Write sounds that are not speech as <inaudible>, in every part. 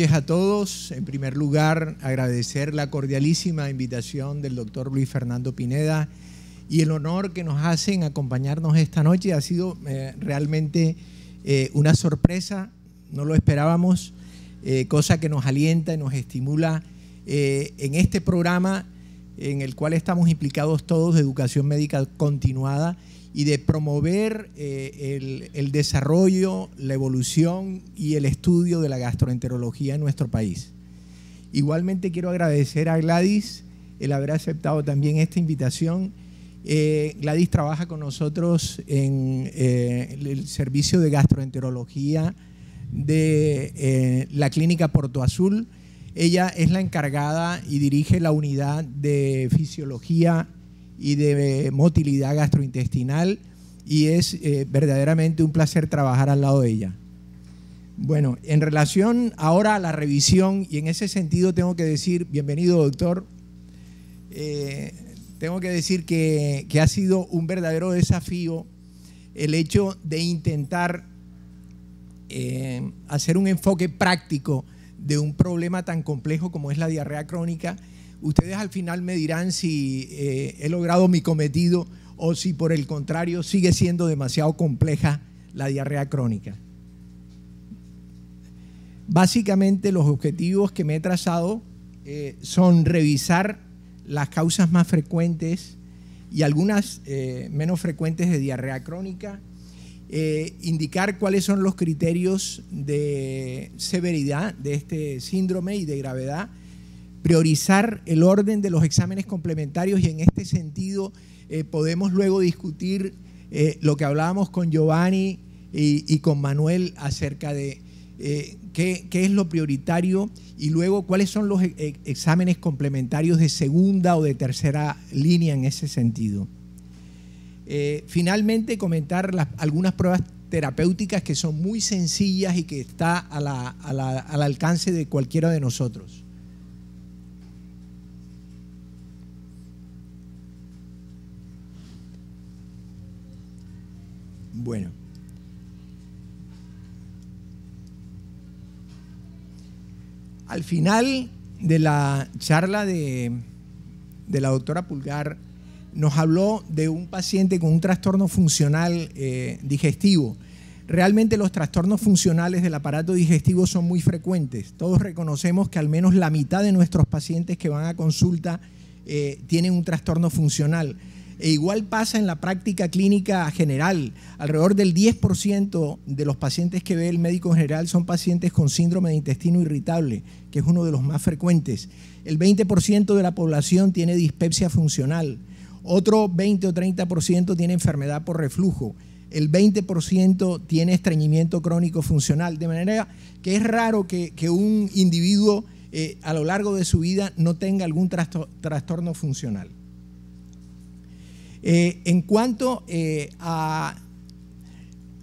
noches a todos. En primer lugar, agradecer la cordialísima invitación del doctor Luis Fernando Pineda y el honor que nos hacen acompañarnos esta noche. Ha sido eh, realmente eh, una sorpresa, no lo esperábamos, eh, cosa que nos alienta y nos estimula en este programa en el cual estamos implicados todos de educación médica continuada y de promover eh, el, desarrollo, la evolución y el estudio de la gastroenterología en nuestro país. Igualmente quiero agradecer a Gladys el haber aceptado también esta invitación. Eh, Gladys trabaja con nosotros en eh, el servicio de gastroenterología de la clínica Porto Azul. Ella es la encargada y dirige la unidad de fisiología y de eh, motilidad gastrointestinal y es eh, verdaderamente un placer trabajar al lado de ella. Bueno, en relación ahora a la revisión, y en ese sentido tengo que decir, bienvenido doctor, eh, tengo que decir que, ha sido un verdadero desafío el hecho de intentar hacer un enfoque práctico de un problema tan complejo como es la diarrea crónica Ustedes al final me dirán si eh, he logrado mi cometido o si por el contrario sigue siendo demasiado compleja la diarrea crónica. Básicamente los objetivos que me he trazado eh, son revisar las causas más frecuentes y algunas eh, menos frecuentes de diarrea crónica, indicar cuáles son los criterios de severidad de este síndrome y de gravedad priorizar el orden de los exámenes complementarios y en este sentido eh, podemos luego discutir eh, lo que hablábamos con Giovanni y, con Manuel acerca de eh, qué, es lo prioritario y luego cuáles son los e, e, exámenes complementarios de segunda o de tercera línea en ese sentido. finalmente, comentar algunas pruebas terapéuticas que son muy sencillas y que está al alcance de cualquiera de nosotros. Bueno. Al final de la charla de, la doctora Pulgar, nos habló de un paciente con un trastorno funcional eh, digestivo. Realmente los trastornos funcionales del aparato digestivo son muy frecuentes. Todos reconocemos que al menos la mitad de nuestros pacientes que van a consulta eh, tienen un trastorno funcional. E igual pasa en la práctica clínica general. Alrededor del 10% de los pacientes que ve el médico general son pacientes con síndrome de intestino irritable, que es uno de los más frecuentes. El 20% de la población tiene dispepsia funcional. Otro 20 o 30% tiene enfermedad por reflujo el 20% tiene estreñimiento crónico funcional. De manera que es raro que, un individuo eh, a lo largo de su vida no tenga algún trastorno funcional. Eh, en cuanto eh, a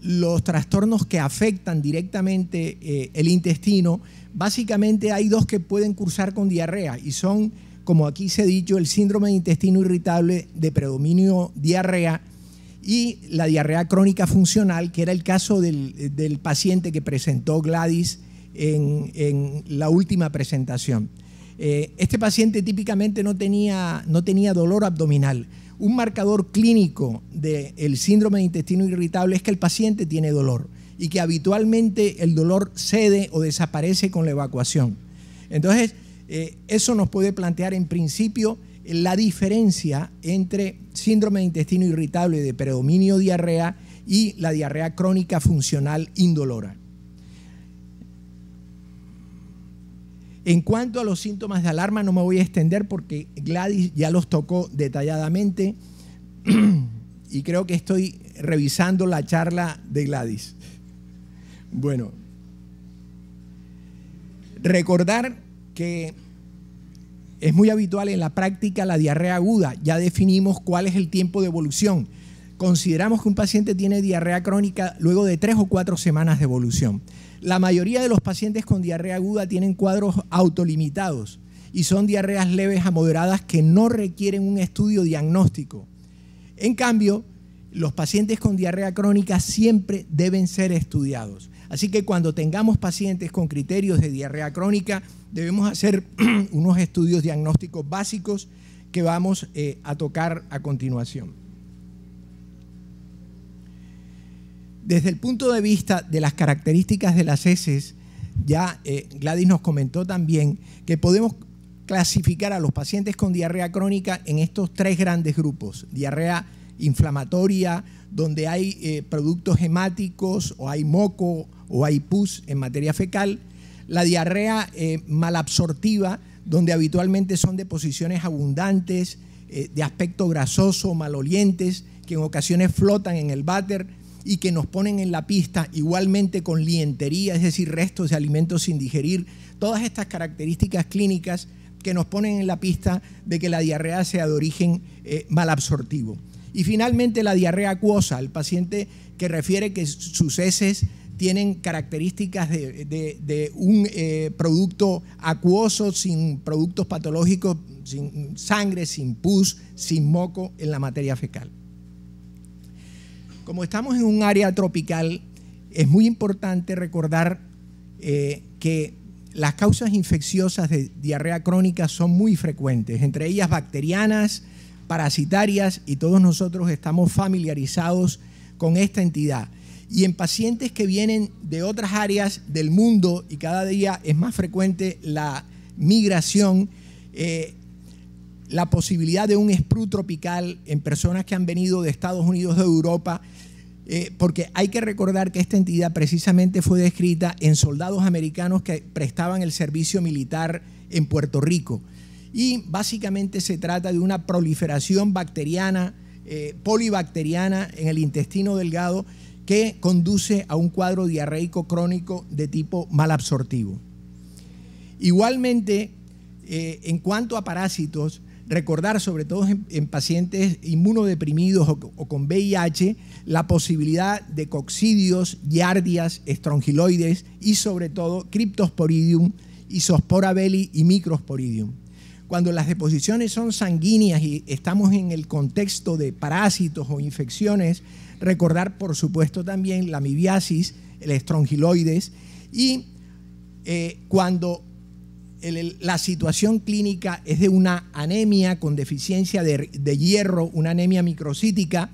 los trastornos que afectan directamente eh, el intestino, básicamente hay dos que pueden cursar con diarrea y son, como aquí se ha dicho, el síndrome de intestino irritable de predominio diarrea y la diarrea crónica funcional, que era el caso del, paciente que presentó Gladys en, la última presentación. este paciente típicamente no tenía dolor abdominal, un marcador clínico del síndrome de intestino irritable es que el paciente tiene dolor y que habitualmente el dolor cede o desaparece con la evacuación. Entonces, eh, eso nos puede plantear en principio la diferencia entre síndrome de intestino irritable de predominio diarrea y la diarrea crónica funcional indolora. En cuanto a los síntomas de alarma, no me voy a extender porque Gladys ya los tocó detalladamente <clears throat> y creo que estoy revisando la charla de Gladys. Bueno, recordar que es muy habitual en la práctica la diarrea aguda. Ya definimos cuál es el tiempo de evolución. Consideramos que un paciente tiene diarrea crónica luego de tres o cuatro semanas de evolución. La mayoría de los pacientes con diarrea aguda tienen cuadros autolimitados y son diarreas leves a moderadas que no requieren un estudio diagnóstico. En cambio, los pacientes con diarrea crónica siempre deben ser estudiados. Así que cuando tengamos pacientes con criterios de diarrea crónica, debemos hacer <clears throat> unos estudios diagnósticos básicos que vamos eh, a tocar a continuación. Desde el punto de vista de las características de las heces, ya eh, Gladys nos comentó también que podemos clasificar a los pacientes con diarrea crónica en estos tres grandes grupos. Diarrea inflamatoria, donde hay eh, productos hemáticos o hay moco o hay pus en materia fecal. La diarrea eh, malabsortiva, donde habitualmente son deposiciones abundantes, de aspecto grasoso, malolientes, que en ocasiones flotan en el váter y que nos ponen en la pista igualmente con lientería, es decir, restos de alimentos sin digerir, todas estas características clínicas que nos ponen en la pista de que la diarrea sea de origen eh, malabsortivo. Y finalmente la diarrea acuosa, el paciente que refiere que sus heces tienen características de, un eh, producto acuoso, sin productos patológicos, sin sangre, sin pus, sin moco en la materia fecal como estamos en un área tropical, es muy importante recordar eh, que las causas infecciosas de diarrea crónica son muy frecuentes, entre ellas bacterianas, parasitarias, y todos nosotros estamos familiarizados con esta entidad. Y en pacientes que vienen de otras áreas del mundo y cada día es más frecuente la migración, eh, la posibilidad de un sprue tropical en personas que han venido de Estados Unidos, de Europa, eh, porque hay que recordar que esta entidad precisamente fue descrita en soldados americanos que prestaban el servicio militar en Puerto Rico. Y básicamente se trata de una proliferación bacteriana, eh, polibacteriana en el intestino delgado que conduce a un cuadro diarreico crónico de tipo malabsortivo. Igualmente, eh, en cuanto a parásitos, recordar, sobre todo en, pacientes inmunodeprimidos o, con VIH, la posibilidad de coccidios, giardias, estrongiloides y sobre todo criptosporidium, Isospora y Microsporidium. Cuando las deposiciones son sanguíneas y estamos en el contexto de parásitos o infecciones, recordar por supuesto también la mibiasis, el estrongiloides y eh, cuando la situación clínica es de una anemia con deficiencia de, hierro, una anemia microcítica,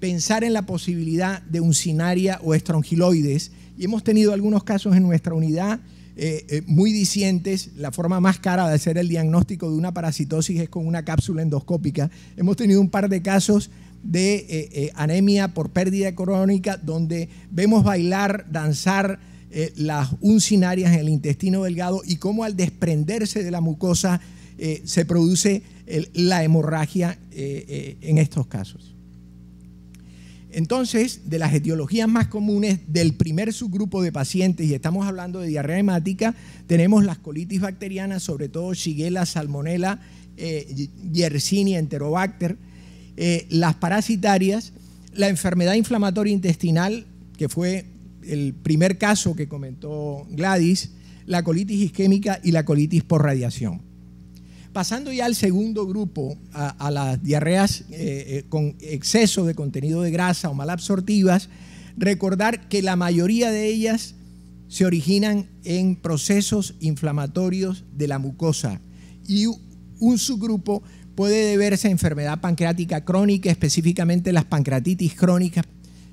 pensar en la posibilidad de uncinaria o estrongiloides. Y hemos tenido algunos casos en nuestra unidad eh, eh, muy disientes. La forma más cara de hacer el diagnóstico de una parasitosis es con una cápsula endoscópica. Hemos tenido un par de casos de eh, anemia por pérdida crónica donde vemos bailar, danzar, eh, las uncinarias en el intestino delgado y cómo al desprenderse de la mucosa eh, se produce la hemorragia eh, en estos casos. Entonces, de las etiologías más comunes del primer subgrupo de pacientes, y estamos hablando de diarrea hemática, tenemos las colitis bacterianas, sobre todo Shigella, Salmonella, Yersinia, Enterobacter, las parasitarias, la enfermedad inflamatoria intestinal, que fue el primer caso que comentó Gladys, la colitis isquémica y la colitis por radiación. Pasando ya al segundo grupo, a, las diarreas eh, eh, con exceso de contenido de grasa o malabsortivas, recordar que la mayoría de ellas se originan en procesos inflamatorios de la mucosa y un subgrupo puede deberse a enfermedad pancreática crónica, específicamente las pancreatitis crónicas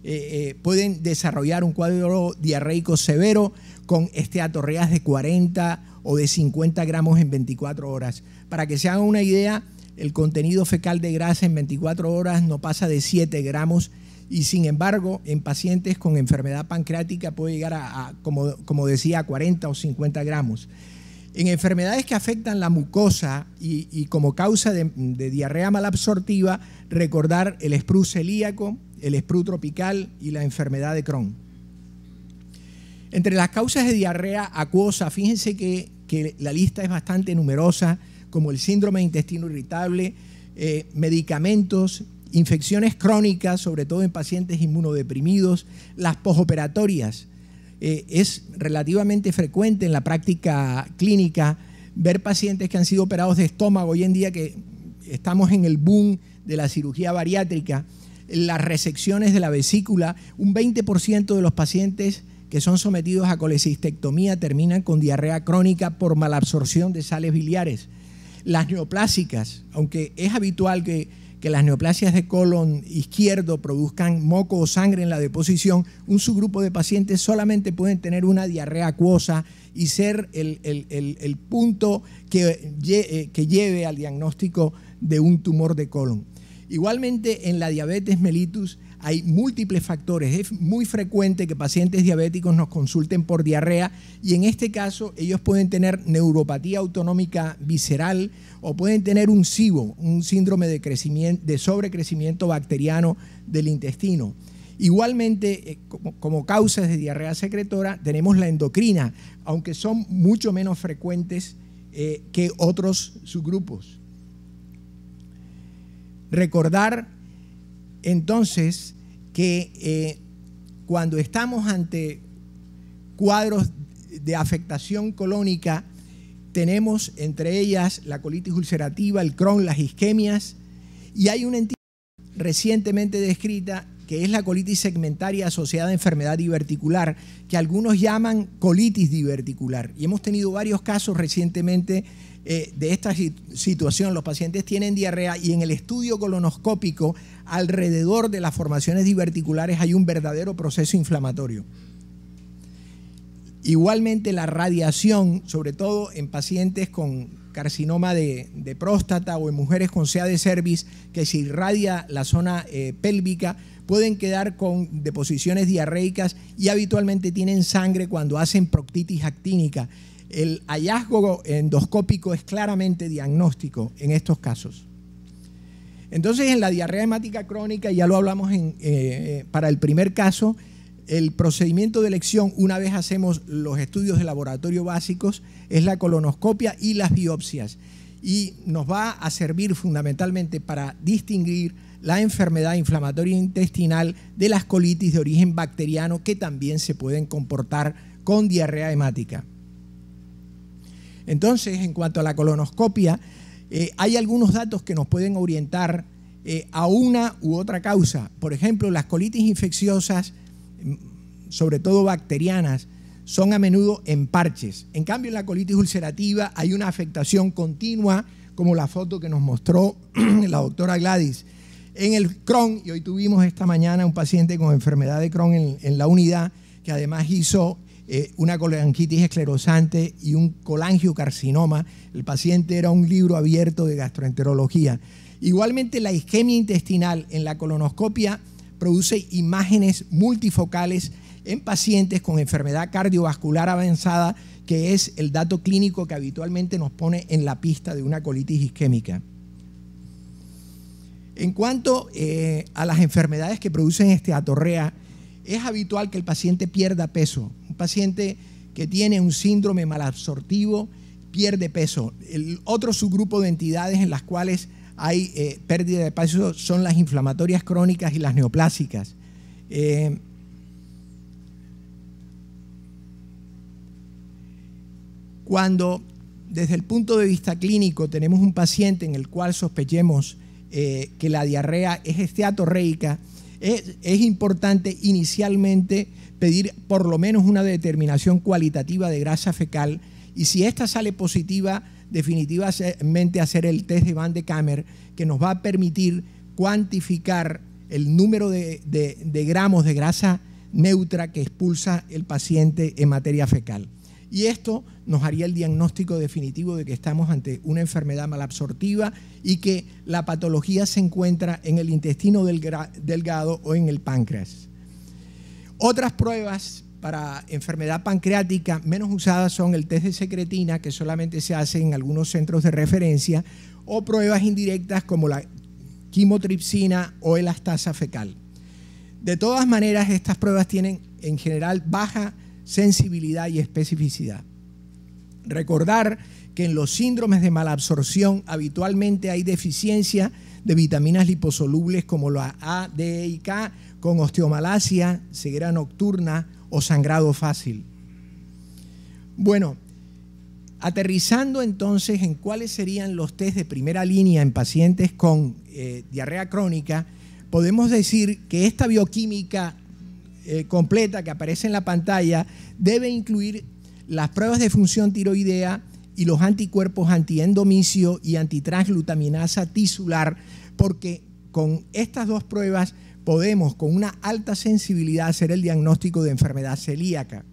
eh, eh, pueden desarrollar un cuadro diarreico severo con esteatorreas de 40 o de 50 gramos en 24 horas. Para que se hagan una idea, el contenido fecal de grasa en 24 horas no pasa de 7 gramos y sin embargo en pacientes con enfermedad pancreática puede llegar a, como, decía, a 40 o 50 gramos. En enfermedades que afectan la mucosa y, como causa de, diarrea malabsortiva, recordar el sprue celíaco, el sprue tropical y la enfermedad de Crohn. Entre las causas de diarrea acuosa, fíjense que, la lista es bastante numerosa, como el síndrome de intestino irritable, eh, medicamentos, infecciones crónicas, sobre todo en pacientes inmunodeprimidos, las posoperatorias. Eh, es relativamente frecuente en la práctica clínica ver pacientes que han sido operados de estómago hoy en día que estamos en el boom de la cirugía bariátrica las resecciones de la vesícula. Un 20% de los pacientes que son sometidos a colecistectomía terminan con diarrea crónica por malabsorción de sales biliares. Las neoplásicas, aunque es habitual que, las neoplasias de colon izquierdo produzcan moco o sangre en la deposición, un subgrupo de pacientes solamente pueden tener una diarrea acuosa y ser el, punto que, eh, que lleve al diagnóstico de un tumor de colon. Igualmente en la diabetes mellitus hay múltiples factores. Es muy frecuente que pacientes diabéticos nos consulten por diarrea y en este caso ellos pueden tener neuropatía autonómica visceral o pueden tener un SIBO, un síndrome de, crecimiento, de sobrecrecimiento bacteriano del intestino. Igualmente, eh, como, causas de diarrea secretora, tenemos la endocrina, aunque son mucho menos frecuentes eh, que otros subgrupos. Recordar entonces que eh, cuando estamos ante cuadros de afectación colónica, tenemos entre ellas la colitis ulcerativa, el Crohn, las isquemias, y hay una entidad recientemente descrita que es la colitis segmentaria asociada a enfermedad diverticular, que algunos llaman colitis diverticular. Y hemos tenido varios casos recientemente eh, de esta situación. Los pacientes tienen diarrea y en el estudio colonoscópico, alrededor de las formaciones diverticulares hay un verdadero proceso inflamatorio. Igualmente la radiación, sobre todo en pacientes con carcinoma de, próstata o en mujeres con sea de cervix, que se irradia la zona eh, pélvica, pueden quedar con deposiciones diarreicas y habitualmente tienen sangre cuando hacen proctitis actínica. El hallazgo endoscópico es claramente diagnóstico en estos casos. Entonces, en la diarrea hemática crónica, ya lo hablamos eh, para el primer caso, el procedimiento de elección, una vez hacemos los estudios de laboratorio básicos, es la colonoscopia y las biopsias. Y nos va a servir fundamentalmente para distinguir la enfermedad inflamatoria intestinal de las colitis de origen bacteriano que también se pueden comportar con diarrea hemática. Entonces, en cuanto a la colonoscopia, eh, hay algunos datos que nos pueden orientar eh, a una u otra causa. Por ejemplo, las colitis infecciosas, mm, sobre todo bacterianas, son a menudo en parches. En cambio, en la colitis ulcerativa hay una afectación continua, como la foto que nos mostró <clears throat> la doctora Gladys en el Crohn y hoy tuvimos esta mañana un paciente con enfermedad de Crohn en, la unidad que además hizo eh, una colangitis esclerosante y un colangiocarcinoma. El paciente era un libro abierto de gastroenterología. Igualmente la isquemia intestinal en la colonoscopia produce imágenes multifocales en pacientes con enfermedad cardiovascular avanzada, que es el dato clínico que habitualmente nos pone en la pista de una colitis isquémica. En cuanto eh, a las enfermedades que producen este atorrea, es habitual que el paciente pierda peso. Un paciente que tiene un síndrome malabsortivo pierde peso. otro subgrupo de entidades en las cuales hay eh, pérdida de peso son las inflamatorias crónicas y las neoplásicas. Eh, cuando desde el punto de vista clínico tenemos un paciente en el cual sospechemos eh, que la diarrea es esteatorreica, es, es importante inicialmente pedir por lo menos una determinación cualitativa de grasa fecal y si esta sale positiva, definitivamente hacer el test de Van de Kammer que nos va a permitir cuantificar el número de gramos de grasa neutra que expulsa el paciente en materia fecal. Y esto nos haría el diagnóstico definitivo de que estamos ante una enfermedad malabsortiva y que la patología se encuentra en el intestino delgado o en el páncreas. Otras pruebas para enfermedad pancreática menos usadas son el test de secretina, que solamente se hace en algunos centros de referencia, o pruebas indirectas como la quimotripsina o elastasa fecal. De todas maneras, estas pruebas tienen en general baja sensibilidad y especificidad. Recordar que en los síndromes de malabsorción habitualmente hay deficiencia de vitaminas liposolubles como la A, D y e K, con osteomalacia, ceguera nocturna o sangrado fácil. Bueno, aterrizando entonces en cuáles serían los test de primera línea en pacientes con eh, diarrea crónica, podemos decir que esta bioquímica eh, completa que aparece en la pantalla debe incluir las pruebas de función tiroidea y los anticuerpos antiendomicio y antitransglutaminasa tisular, porque con estas dos pruebas podemos con una alta sensibilidad hacer el diagnóstico de enfermedad celíaca,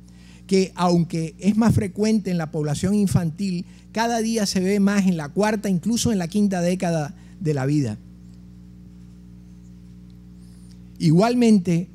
que aunque es más frecuente en la población infantil, cada día se ve más en la cuarta, incluso en la quinta década de la vida. Igualmente,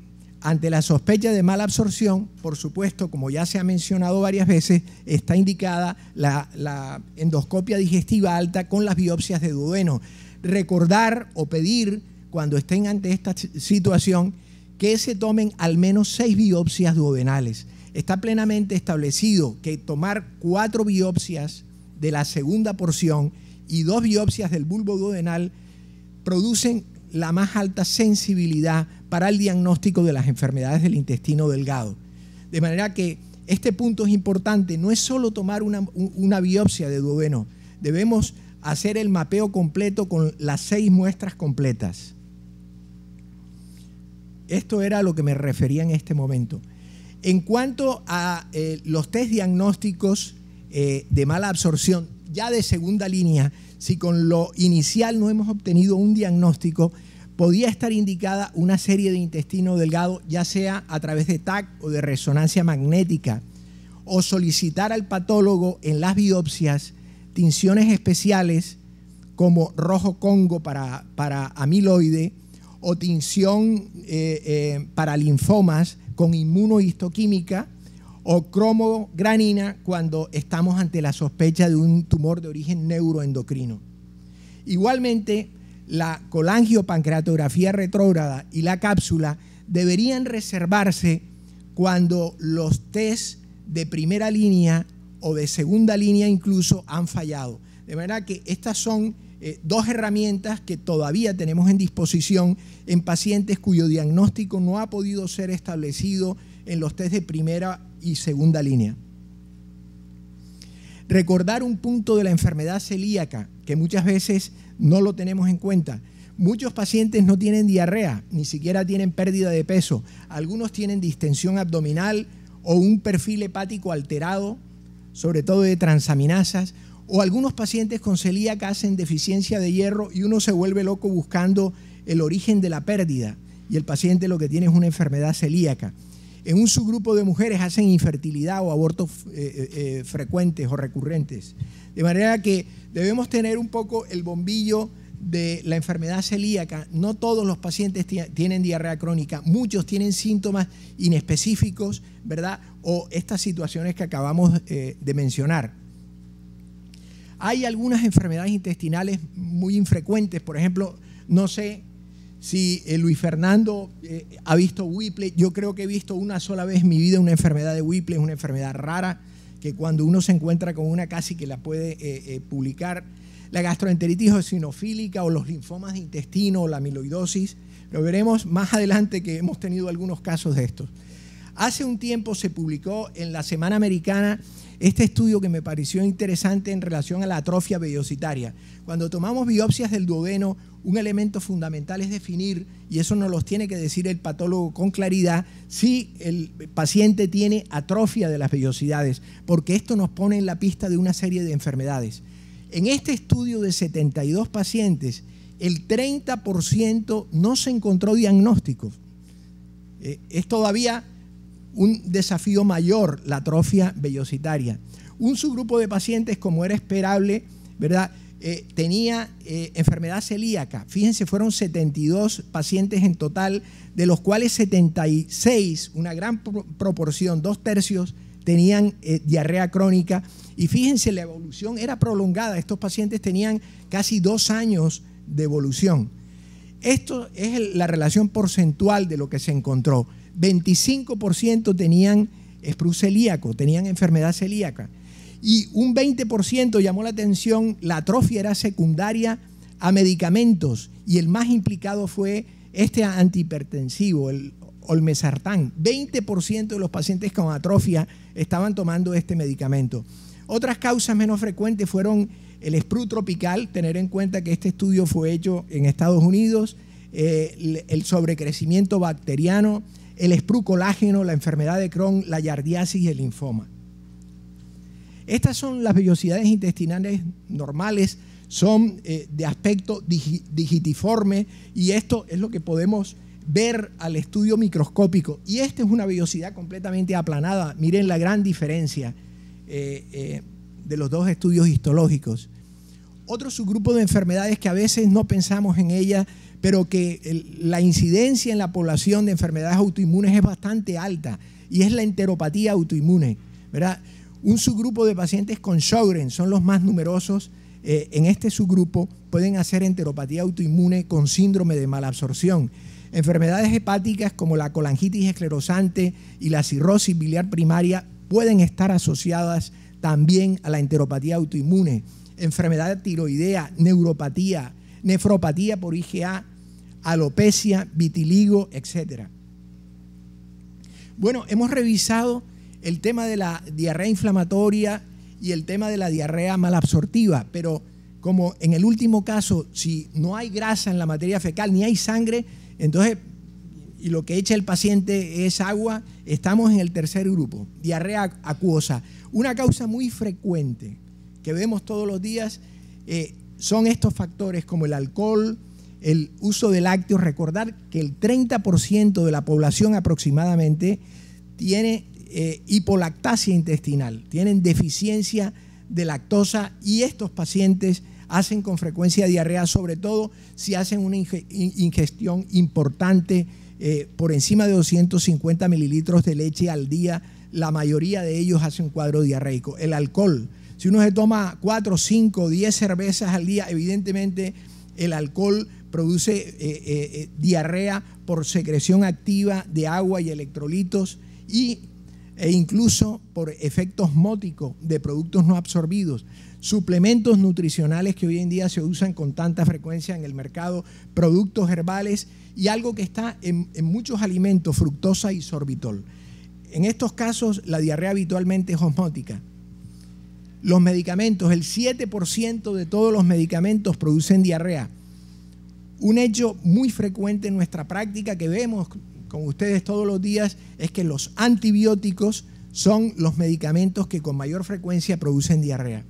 ante la sospecha de mala absorción, por supuesto, como ya se ha mencionado varias veces, está indicada la, endoscopia digestiva alta con las biopsias de duodeno. Recordar o pedir cuando estén ante esta situación que se tomen al menos seis biopsias duodenales. Está plenamente establecido que tomar cuatro biopsias de la segunda porción y dos biopsias del bulbo duodenal producen la más alta sensibilidad para el diagnóstico de las enfermedades del intestino delgado. De manera que este punto es importante, no es solo tomar una, biopsia de duodeno, debemos hacer el mapeo completo con las seis muestras completas. Esto era a lo que me refería en este momento. En cuanto a eh, los test diagnósticos eh, de mala absorción, ya de segunda línea, si con lo inicial no hemos obtenido un diagnóstico, podía estar indicada una serie de intestino delgado, ya sea a través de TAC o de resonancia magnética, o solicitar al patólogo en las biopsias tinciones especiales como rojo congo para, amiloide o tinción eh, eh, para linfomas con inmunohistoquímica o cromogranina cuando estamos ante la sospecha de un tumor de origen neuroendocrino. Igualmente, la colangiopancreatografía retrógrada y la cápsula deberían reservarse cuando los test de primera línea o de segunda línea incluso han fallado. De manera que estas son eh, dos herramientas que todavía tenemos en disposición en pacientes cuyo diagnóstico no ha podido ser establecido en los test de primera y segunda línea. Recordar un punto de la enfermedad celíaca que muchas veces no lo tenemos en cuenta. Muchos pacientes no tienen diarrea, ni siquiera tienen pérdida de peso. Algunos tienen distensión abdominal o un perfil hepático alterado, sobre todo de transaminasas. O algunos pacientes con celíaca hacen deficiencia de hierro y uno se vuelve loco buscando el origen de la pérdida. Y el paciente lo que tiene es una enfermedad celíaca en un subgrupo de mujeres hacen infertilidad o abortos eh, eh, eh, frecuentes o recurrentes. De manera que debemos tener un poco el bombillo de la enfermedad celíaca. No todos los pacientes tienen diarrea crónica, muchos tienen síntomas inespecíficos, ¿verdad? O estas situaciones que acabamos de mencionar. Hay algunas enfermedades intestinales muy infrecuentes, por ejemplo, no sé si eh, Luis Fernando eh, ha visto Whipple, yo creo que he visto una sola vez en mi vida una enfermedad de Whipple, es una enfermedad rara, que cuando uno se encuentra con una casi que la puede eh, publicar. La gastroenteritis eosinofílica o los linfomas de intestino o la amiloidosis, lo veremos más adelante que hemos tenido algunos casos de estos. Hace un tiempo se publicó en la Semana Americana este estudio que me pareció interesante en relación a la atrofia vellositaria. Cuando tomamos biopsias del duodeno, un elemento fundamental es definir, y eso nos lo tiene que decir el patólogo con claridad, si el paciente tiene atrofia de las vellosidades, porque esto nos pone en la pista de una serie de enfermedades. En este estudio de 72 pacientes, el 30% no se encontró diagnóstico. Eh, es todavía un desafío mayor la atrofia vellositaria. Un subgrupo de pacientes, como era esperable, ¿verdad? Eh, tenía eh, enfermedad celíaca. Fíjense, fueron 72 pacientes en total, de los cuales 76, una gran proporción, dos tercios, tenían eh, diarrea crónica. Y fíjense, la evolución era prolongada. Estos pacientes tenían casi dos años de evolución. Esto es la relación porcentual de lo que se encontró. 25% tenían spruce celíaco, tenían enfermedad celíaca y un 20% llamó la atención, la atrofia era secundaria a medicamentos y el más implicado fue este antihipertensivo, el olmesartán. 20% de los pacientes con atrofia estaban tomando este medicamento. Otras causas menos frecuentes fueron el sprue tropical, tener en cuenta que este estudio fue hecho en Estados Unidos, eh, el sobrecrecimiento bacteriano, el sprue colágeno, la enfermedad de Crohn, la yardiasis y el linfoma. Estas son las vellosidades intestinales normales, son eh, de aspecto digitiforme y esto es lo que podemos ver al estudio microscópico. Y esta es una vellosidad completamente aplanada. Miren la gran diferencia eh, eh, de los dos estudios histológicos. Otro subgrupo de enfermedades que a veces no pensamos en ella, pero que la incidencia en la población de enfermedades autoinmunes es bastante alta y es la enteropatía autoinmune. ¿verdad? Un subgrupo de pacientes con Sjögren son los más numerosos. Eh, en este subgrupo pueden hacer enteropatía autoinmune con síndrome de malabsorción. Enfermedades hepáticas como la colangitis esclerosante y la cirrosis biliar primaria pueden estar asociadas también a la enteropatía autoinmune. Enfermedad tiroidea, neuropatía, nefropatía por IgA, alopecia, vitiligo, etc. Bueno, hemos revisado el tema de la diarrea inflamatoria y el tema de la diarrea malabsortiva, pero como en el último caso, si no hay grasa en la materia fecal ni hay sangre, entonces y lo que echa el paciente es agua, estamos en el tercer grupo, diarrea acuosa. Una causa muy frecuente que vemos todos los días eh, son estos factores como el alcohol, el uso de lácteos. Recordar que el 30% de la población aproximadamente tiene eh, hipolactasia intestinal, tienen deficiencia de lactosa y estos pacientes hacen con frecuencia diarrea, sobre todo si hacen una ingestión importante eh, por encima de 250 mililitros de leche al día. La mayoría de ellos hacen cuadro diarreico. El alcohol, si uno se toma 4, 5, 10 cervezas al día, evidentemente el alcohol produce eh, diarrea por secreción activa de agua y electrolitos y e incluso por efecto osmótico de productos no absorbidos, suplementos nutricionales que hoy en día se usan con tanta frecuencia en el mercado, productos herbales y algo que está en muchos alimentos, fructosa y sorbitol. En estos casos, la diarrea habitualmente es osmótica. Los medicamentos, el 7% de todos los medicamentos producen diarrea. Un hecho muy frecuente en nuestra práctica que vemos con ustedes todos los días es que los antibióticos son los medicamentos que con mayor frecuencia producen diarrea.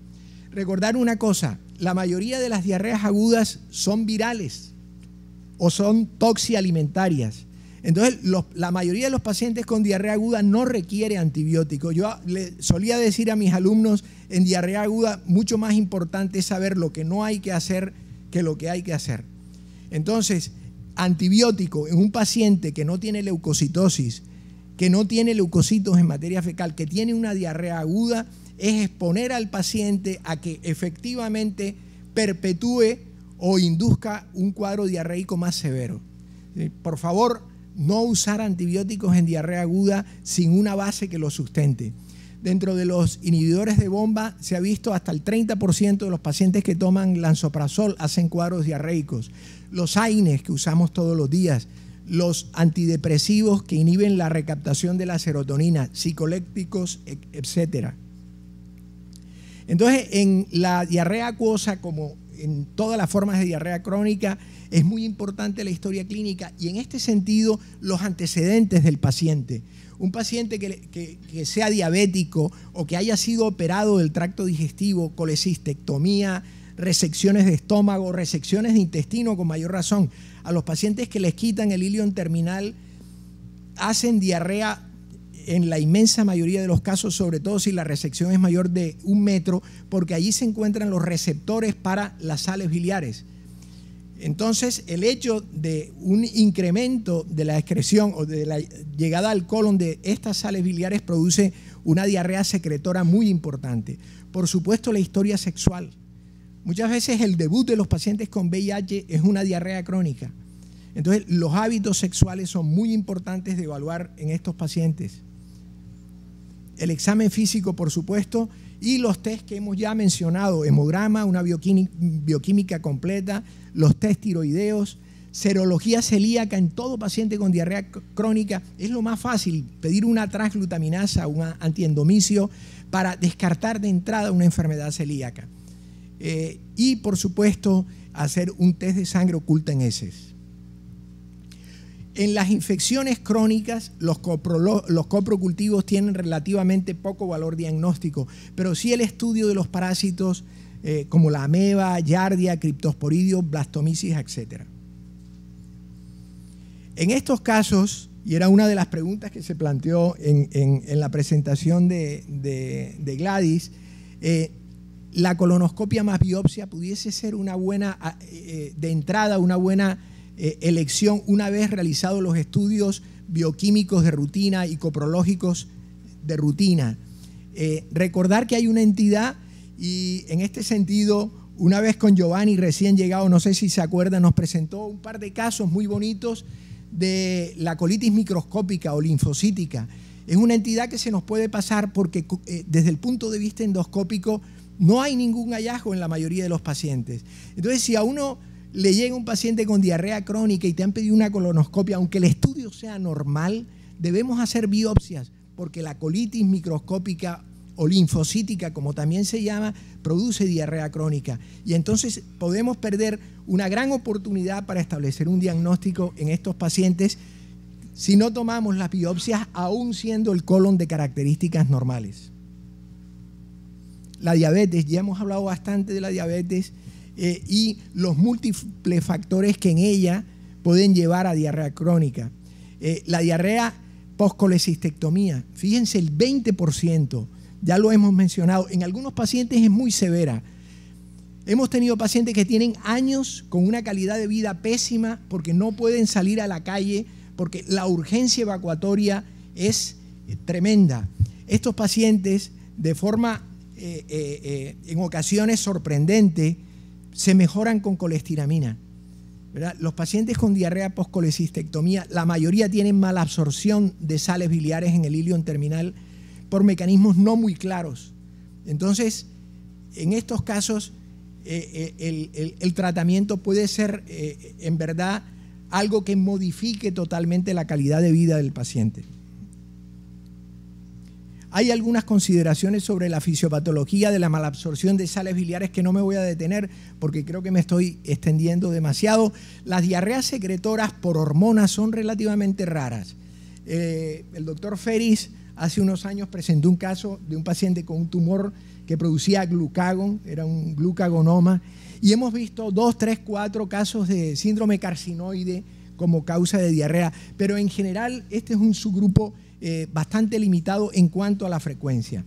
Recordar una cosa, la mayoría de las diarreas agudas son virales o son toxialimentarias. Entonces, la mayoría de los pacientes con diarrea aguda no requiere antibiótico. Yo solía decir a mis alumnos en diarrea aguda, mucho más importante es saber lo que no hay que hacer que lo que hay que hacer. Entonces, antibiótico en un paciente que no tiene leucocitosis, que no tiene leucocitos en materia fecal, que tiene una diarrea aguda, es exponer al paciente a que efectivamente perpetúe o induzca un cuadro diarreico más severo. Por favor, no usar antibióticos en diarrea aguda sin una base que lo sustente. Dentro de los inhibidores de bomba se ha visto hasta el 30% de los pacientes que toman lansoprazol hacen cuadros diarreicos los AINES que usamos todos los días, los antidepresivos que inhiben la recaptación de la serotonina, psicolécticos, etc. Entonces, en la diarrea acuosa, como en todas las formas de diarrea crónica, es muy importante la historia clínica y en este sentido los antecedentes del paciente. Un paciente que, sea diabético o que haya sido operado del tracto digestivo, colecistectomía, resecciones de estómago, resecciones de intestino con mayor razón. A los pacientes que les quitan el ilion terminal hacen diarrea en la inmensa mayoría de los casos, sobre todo si la resección es mayor de un metro, porque allí se encuentran los receptores para las sales biliares. Entonces, el hecho de un incremento de la excreción o de la llegada al colon de estas sales biliares produce una diarrea secretora muy importante. Por supuesto, la historia sexual. Muchas veces el debut de los pacientes con VIH es una diarrea crónica. Entonces, los hábitos sexuales son muy importantes de evaluar en estos pacientes. El examen físico, por supuesto, y los test que hemos ya mencionado, hemograma, una bioquímica completa, los test tiroideos, serología celíaca en todo paciente con diarrea crónica, es lo más fácil pedir una transglutaminasa, un antiendomicio, para descartar de entrada una enfermedad celíaca. Eh, y por supuesto hacer un test de sangre oculta en heces. En las infecciones crónicas, los, los, coprocultivos tienen relativamente poco valor diagnóstico, pero sí el estudio de los parásitos eh, como la ameba, yardia, criptosporidio, blastomisis, etc. En estos casos, y era una de las preguntas que se planteó en, la presentación de, Gladys, eh, la colonoscopia más biopsia pudiese ser una buena, ah, eh, eh, de entrada, una buena eh, elección una vez realizados los estudios bioquímicos de rutina y coprológicos de rutina. recordar que hay una entidad y en este sentido, una vez con Giovanni recién llegado, no sé si se acuerda, nos presentó un par de casos muy bonitos de la colitis microscópica o linfocítica. Es una entidad que se nos puede pasar porque desde el punto de vista endoscópico no hay ningún hallazgo en la mayoría de los pacientes. Entonces, si a uno le llega un paciente con diarrea crónica y te han pedido una colonoscopia, aunque el estudio sea normal, debemos hacer biopsias, porque la colitis microscópica o linfocítica, como también se llama, produce diarrea crónica. Y entonces podemos perder una gran oportunidad para establecer un diagnóstico en estos pacientes si no tomamos las biopsias, aún siendo el colon de características normales la diabetes, ya hemos hablado bastante de la diabetes eh, y los múltiples factores que en ella pueden llevar a diarrea crónica. Eh, la diarrea poscolecistectomía, fíjense, el 20%, ya lo hemos mencionado, en algunos pacientes es muy severa. Hemos tenido pacientes que tienen años con una calidad de vida pésima porque no pueden salir a la calle, porque la urgencia evacuatoria es eh, tremenda. Estos pacientes, de forma eh, eh, eh, en ocasiones sorprendente, se mejoran con colestiramina. Los pacientes con diarrea postcolecistectomía, la mayoría tienen mala absorción de sales biliares en el ilion terminal por mecanismos no muy claros. Entonces, en estos casos, el, tratamiento puede ser, en verdad, algo que modifique totalmente la calidad de vida del paciente. Hay algunas consideraciones sobre la fisiopatología de la malabsorción de sales biliares que no me voy a detener porque creo que me estoy extendiendo demasiado. Las diarreas secretoras por hormonas son relativamente raras. Eh, el doctor Ferris hace unos años presentó un caso de un paciente con un tumor que producía glucagón, era un glucagonoma, y hemos visto dos, tres, cuatro casos de síndrome carcinoide como causa de diarrea, pero en general este es un subgrupo eh, bastante limitado en cuanto a la frecuencia.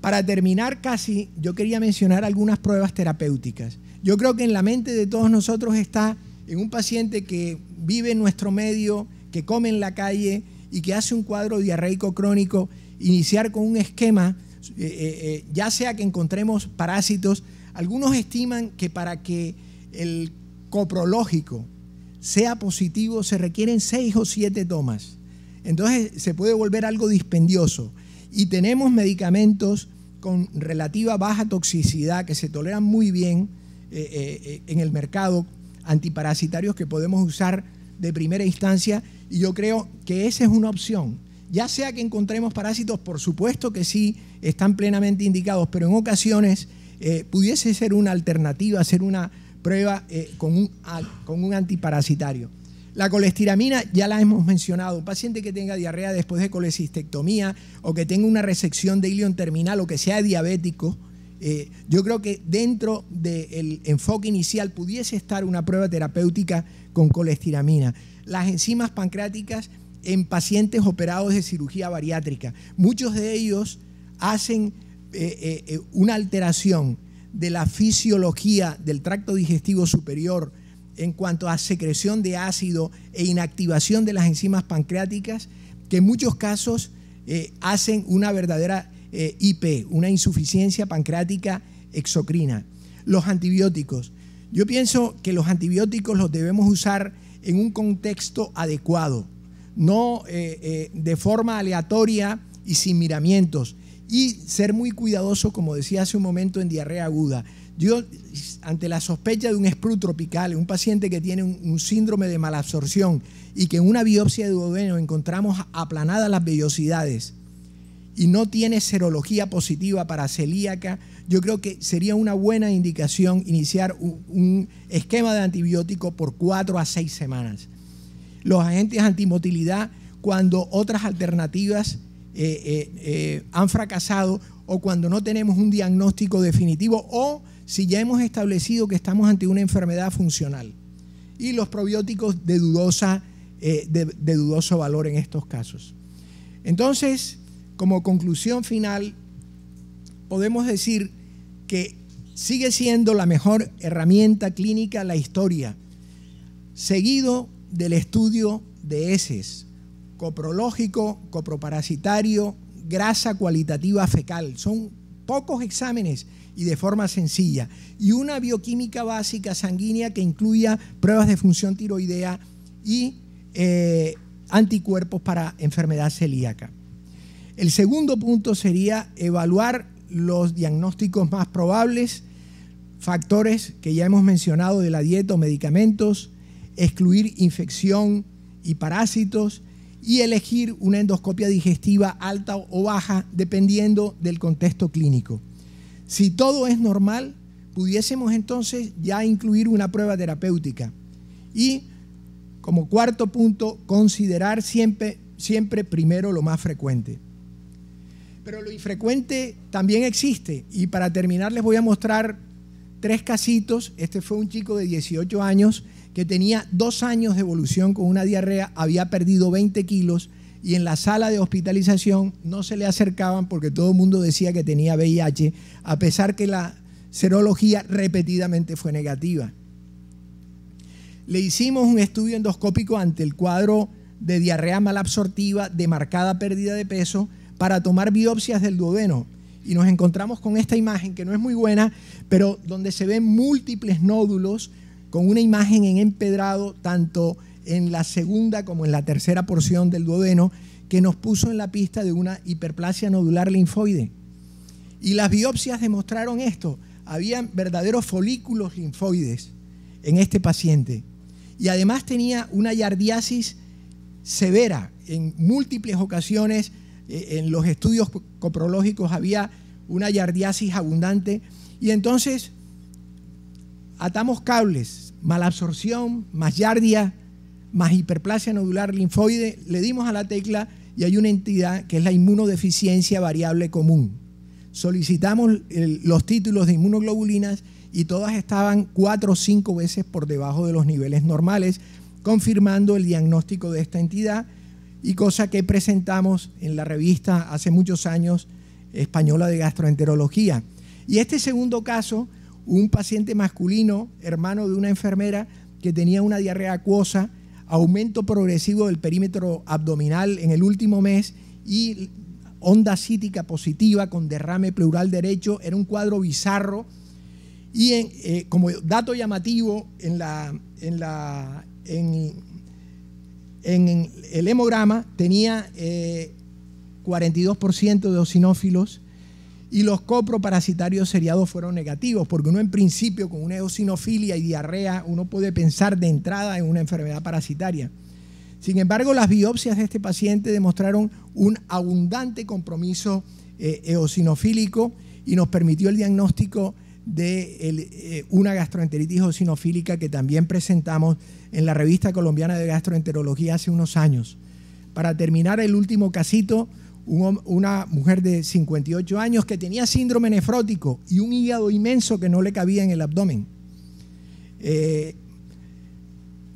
Para terminar casi, yo quería mencionar algunas pruebas terapéuticas. Yo creo que en la mente de todos nosotros está en un paciente que vive en nuestro medio, que come en la calle y que hace un cuadro diarreico crónico, iniciar con un esquema, eh, eh, ya sea que encontremos parásitos, algunos estiman que para que el coprológico sea positivo se requieren seis o siete tomas. Entonces se puede volver algo dispendioso. Y tenemos medicamentos con relativa baja toxicidad que se toleran muy bien eh, eh, eh, en el mercado, antiparasitarios que podemos usar de primera instancia. Y yo creo que esa es una opción. Ya sea que encontremos parásitos, por supuesto que sí, están plenamente indicados, pero en ocasiones pudiese ser una alternativa, hacer una prueba con un antiparasitario. La colestiramina ya la hemos mencionado. Un paciente que tenga diarrea después de colecistectomía o que tenga una resección de ilion terminal o que sea diabético, eh, yo creo que dentro del enfoque inicial pudiese estar una prueba terapéutica con colestiramina. Las enzimas pancreáticas en pacientes operados de cirugía bariátrica. Muchos de ellos hacen eh, eh, una alteración de la fisiología del tracto digestivo superior en cuanto a secreción de ácido e inactivación de las enzimas pancreáticas, que en muchos casos eh, hacen una verdadera eh, IP, una insuficiencia pancreática exocrina. Los antibióticos. Yo pienso que los antibióticos los debemos usar en un contexto adecuado, no eh, de forma aleatoria y sin miramientos. Y ser muy cuidadoso, como decía hace un momento, en diarrea aguda. Yo, ante la sospecha de un SPRU tropical, un paciente que tiene un, síndrome de malabsorción y que en una biopsia de duodeno encontramos aplanadas las vellosidades y no tiene serología positiva para celíaca, yo creo que sería una buena indicación iniciar un, esquema de antibiótico por cuatro a seis semanas. Los agentes antimotilidad, cuando otras alternativas eh, eh, eh, han fracasado o cuando no tenemos un diagnóstico definitivo o si ya hemos establecido que estamos ante una enfermedad funcional y los probióticos de, dudosa, eh, de, dudoso valor en estos casos. Entonces, como conclusión final, podemos decir que sigue siendo la mejor herramienta clínica la historia, seguido del estudio de heces, coprológico, coproparasitario, grasa cualitativa fecal. Son pocos exámenes y de forma sencilla, y una bioquímica básica sanguínea que incluya pruebas de función tiroidea y eh, anticuerpos para enfermedad celíaca. El segundo punto sería evaluar los diagnósticos más probables, factores que ya hemos mencionado de la dieta o medicamentos, excluir infección y parásitos, y elegir una endoscopia digestiva alta o baja dependiendo del contexto clínico. Si todo es normal, pudiésemos entonces ya incluir una prueba terapéutica. Y como cuarto punto, considerar siempre, siempre primero lo más frecuente. Pero lo infrecuente también existe y para terminar les voy a mostrar tres casitos. Este fue un chico de 18 años que tenía dos años de evolución con una diarrea, había perdido 20 kilos y en la sala de hospitalización no se le acercaban porque todo el mundo decía que tenía VIH, a pesar que la serología repetidamente fue negativa. Le hicimos un estudio endoscópico ante el cuadro de diarrea malabsortiva de marcada pérdida de peso para tomar biopsias del duodeno y nos encontramos con esta imagen que no es muy buena, pero donde se ven múltiples nódulos con una imagen en empedrado tanto en la segunda como en la tercera porción del duodeno que nos puso en la pista de una hiperplasia nodular linfoide. Y las biopsias demostraron esto. Habían verdaderos folículos linfoides en este paciente. Y además tenía una yardiasis severa en múltiples ocasiones eh, en los estudios coprológicos había una yardiasis abundante. Y entonces atamos cables, malabsorción, más yardia, más hiperplasia nodular linfoide, le dimos a la tecla y hay una entidad que es la inmunodeficiencia variable común. Solicitamos los títulos de inmunoglobulinas y todas estaban cuatro o cinco veces por debajo de los niveles normales, confirmando el diagnóstico de esta entidad y cosa que presentamos en la revista hace muchos años española de gastroenterología. Y este segundo caso, un paciente masculino, hermano de una enfermera, que tenía una diarrea acuosa, aumento progresivo del perímetro abdominal en el último mes y onda cítica positiva con derrame pleural derecho, era un cuadro bizarro. Y eh, como dato llamativo, en la, en la, en, en el hemograma tenía 42% eh, de eosinófilos y los coproparasitarios seriados fueron negativos, porque uno en principio con una eosinofilia y diarrea, uno puede pensar de entrada en una enfermedad parasitaria. Sin embargo, las biopsias de este paciente demostraron un abundante compromiso eh, eosinofílico y nos permitió el diagnóstico de eh, una gastroenteritis eosinofílica que también presentamos en la revista colombiana de gastroenterología hace unos años. Para terminar el último casito, una mujer de 58 años que tenía síndrome nefrótico y un hígado inmenso que no le cabía en el abdomen. Eh,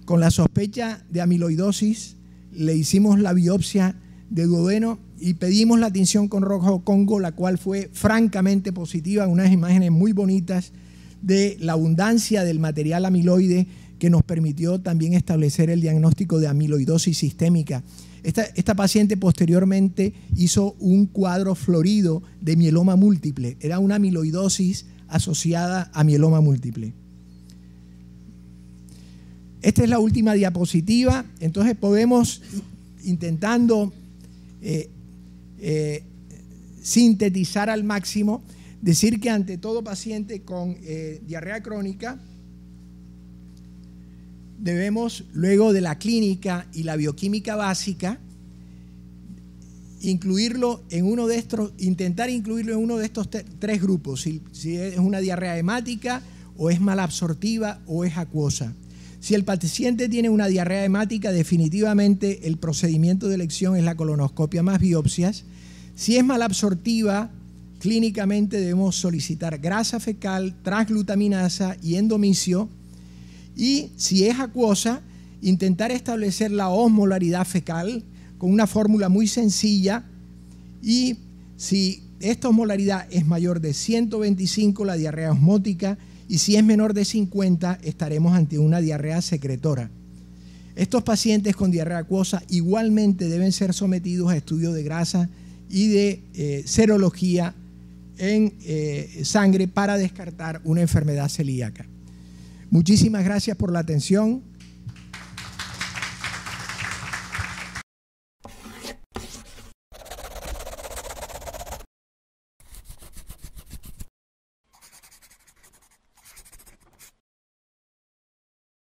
con la sospecha de amiloidosis, le hicimos la biopsia de duodeno y pedimos la atención con Rojo Congo, la cual fue francamente positiva, unas imágenes muy bonitas de la abundancia del material amiloide que nos permitió también establecer el diagnóstico de amiloidosis sistémica. Esta, esta, paciente posteriormente hizo un cuadro florido de mieloma múltiple. Era una amiloidosis asociada a mieloma múltiple. Esta es la última diapositiva. Entonces podemos, intentando eh, eh, sintetizar al máximo, decir que ante todo paciente con eh, diarrea crónica, debemos, luego de la clínica y la bioquímica básica, incluirlo en uno de estos, intentar incluirlo en uno de estos tres grupos, si, si, es una diarrea hemática o es malabsortiva o es acuosa. Si el paciente tiene una diarrea hemática, definitivamente el procedimiento de elección es la colonoscopia más biopsias si es malabsortiva, clínicamente debemos solicitar grasa fecal, transglutaminasa y endomicio. Y si es acuosa, intentar establecer la osmolaridad fecal con una fórmula muy sencilla. Y si esta osmolaridad es mayor de 125, la diarrea osmótica, y si es menor de 50, estaremos ante una diarrea secretora. Estos pacientes con diarrea acuosa igualmente deben ser sometidos a estudios de grasa y de eh, serología en eh, sangre para descartar una enfermedad celíaca. Muchísimas gracias por la atención.